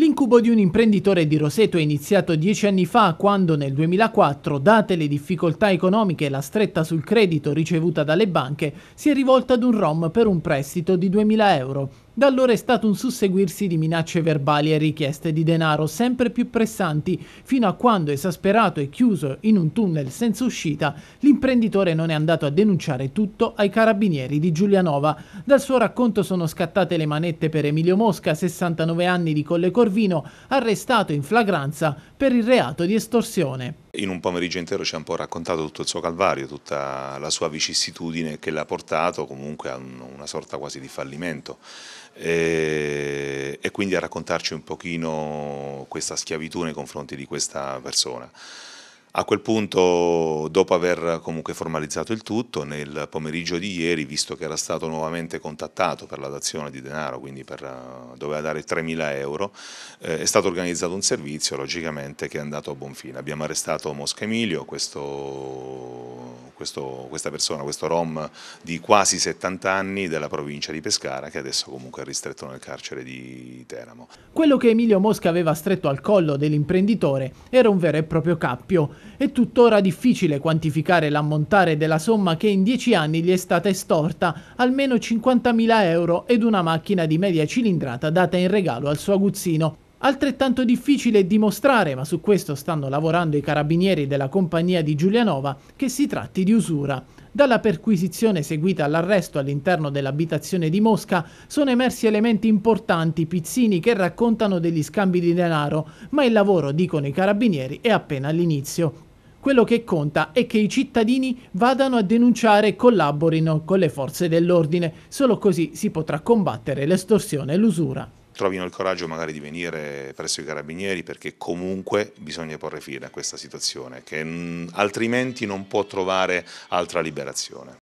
L'incubo di un imprenditore di Roseto è iniziato dieci anni fa quando nel 2004, date le difficoltà economiche e la stretta sul credito ricevuta dalle banche, si è rivolto ad un ROM per un prestito di 2000 euro. Da allora è stato un susseguirsi di minacce verbali e richieste di denaro sempre più pressanti, fino a quando, esasperato e chiuso in un tunnel senza uscita, l'imprenditore non è andato a denunciare tutto ai carabinieri di Giulianova. Dal suo racconto sono scattate le manette per Emilio Mosca, 69 anni di Colle Corvino, arrestato in flagranza per il reato di estorsione. In un pomeriggio intero ci ha un po' raccontato tutto il suo calvario, tutta la sua vicissitudine che l'ha portato comunque a una sorta quasi di fallimento e, e quindi a raccontarci un pochino questa schiavitù nei confronti di questa persona. A quel punto, dopo aver comunque formalizzato il tutto, nel pomeriggio di ieri, visto che era stato nuovamente contattato per la dazione di denaro, quindi per, eh, doveva dare 3.000 euro, eh, è stato organizzato un servizio, logicamente, che è andato a buon fine. Abbiamo arrestato Mosca Emilio, questo questo, questa persona, questo rom di quasi 70 anni della provincia di Pescara che adesso comunque è ristretto nel carcere di Teramo. Quello che Emilio Mosca aveva stretto al collo dell'imprenditore era un vero e proprio cappio. È tuttora difficile quantificare l'ammontare della somma che in dieci anni gli è stata estorta, almeno 50.000 euro ed una macchina di media cilindrata data in regalo al suo aguzzino. Altrettanto difficile è dimostrare, ma su questo stanno lavorando i carabinieri della compagnia di Giulianova, che si tratti di usura. Dalla perquisizione seguita all'arresto all'interno dell'abitazione di Mosca sono emersi elementi importanti, pizzini che raccontano degli scambi di denaro, ma il lavoro, dicono i carabinieri, è appena all'inizio. Quello che conta è che i cittadini vadano a denunciare e collaborino con le forze dell'ordine, solo così si potrà combattere l'estorsione e l'usura trovino il coraggio magari di venire presso i carabinieri perché comunque bisogna porre fine a questa situazione che mm, altrimenti non può trovare altra liberazione.